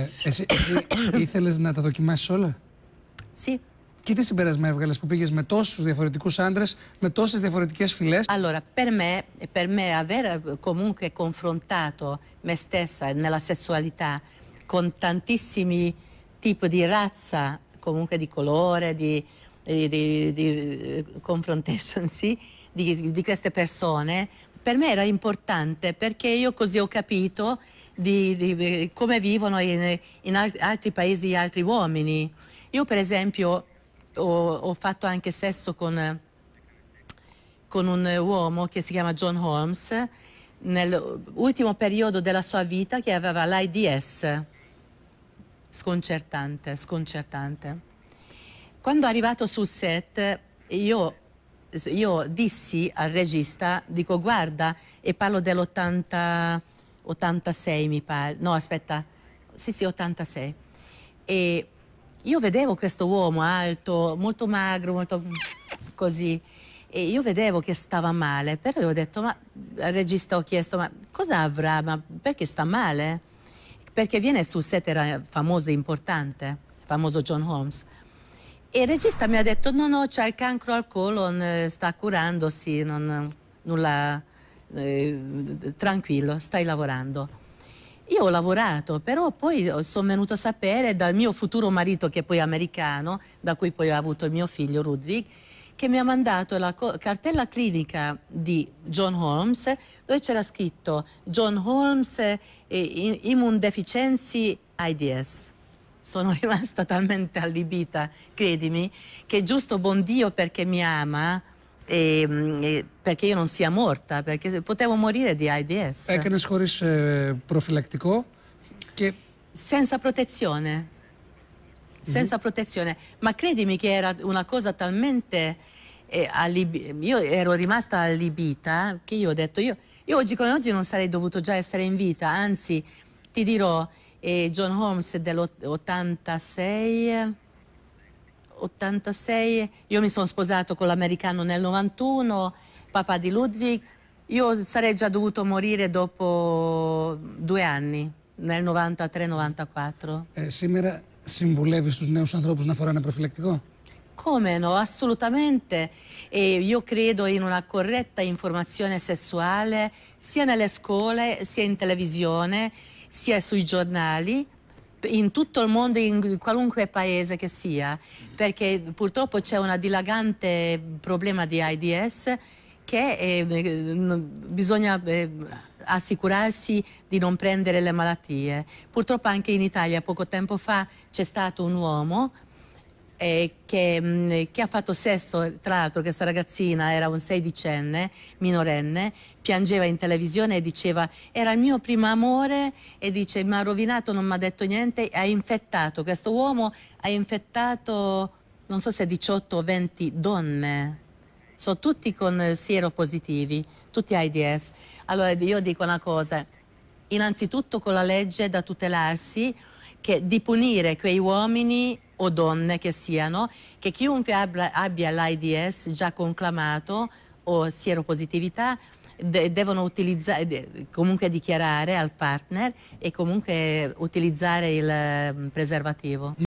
Ε, εσύ, εσύ ήθελες να τα δοκιμάσεις όλα. Sì. Και τι συμπέρασμα έβγαλε που πήγε με τόσου διαφορετικού άντρε, με τόσε διαφορετικέ φυλέ. Allora, per me, per me aver comunque confrontato me stessa nella sessualità con tantissimi tipi di razza, comunque di colore, di, di, di, di confrontation, sì, di, di queste persone, per me era importante perché io così ho capito di, di come vivono in, in, altri paesi altri uomini. Io per esempio ho, ho fatto anche sesso con, con, un uomo che si chiama John Holmes nell'ultimo periodo della sua vita che aveva l'AIDS. Sconcertante, sconcertante. Quando è arrivato sul set io io dissi al regista, dico guarda, e parlo dell'86 mi pare, no aspetta, sì sì 86, e io vedevo questo uomo alto, molto magro, molto così, e io vedevo che stava male, però io ho detto, ma al regista ho chiesto, ma cosa avrà, ma perché sta male? Perché viene sul set, era famoso e importante, famoso John Holmes. E il regista mi ha detto: No, no, c'è il cancro al colon, eh, sta curandosi, non, nulla, eh, tranquillo, stai lavorando. Io ho lavorato, però poi sono venuto a sapere dal mio futuro marito, che è poi americano, da cui poi ho avuto il mio figlio Ludwig, che mi ha mandato la cartella clinica di John Holmes, dove c'era scritto John Holmes eh, Immundeficiency IDS sono rimasta talmente allibita, credimi, che giusto buon Dio perché mi ama, e, ehm, e, perché io non sia morta, perché potevo morire di AIDS. Έκανε χωρίς eh, profilattico? Che... Senza protezione. Senza mm -hmm. protezione. Ma credimi che era una cosa talmente... Eh, io ero rimasta allibita che io ho detto, io, io oggi come oggi non sarei dovuto già essere in vita, anzi ti dirò e John Holmes dell'86. 86, io mi sono sposato con l'americano nel 91, papà di Ludwig, io sarei già dovuto morire dopo due anni, nel 93-94. Ε, σήμερα συμβουλεύει στους νέους ανθρώπους να φοράνε προφυλακτικό. Come no, assolutamente. E io credo in una corretta informazione sessuale sia nelle scuole sia in televisione sia sui giornali, in tutto il mondo, in qualunque paese che sia, perché purtroppo c'è un dilagante problema di AIDS che eh, bisogna eh, assicurarsi di non prendere le malattie. Purtroppo anche in Italia poco tempo fa c'è stato un uomo eh, che, mh, mm, che, ha fatto sesso, tra l'altro questa ragazzina era un sedicenne, minorenne, piangeva in televisione e diceva era il mio primo amore e dice mi ha rovinato, non mi ha detto niente, ha infettato, questo uomo ha infettato non so se 18 o 20 donne, sono tutti con sieropositivi, tutti AIDS. Allora io dico una cosa, innanzitutto con la legge da tutelarsi, che di punire quei uomini o donne che siano, che chiunque abbia, abbia l'AIDS già conclamato o sieropositività de, devono utilizzare, de, comunque dichiarare al partner e comunque utilizzare il mm, preservativo.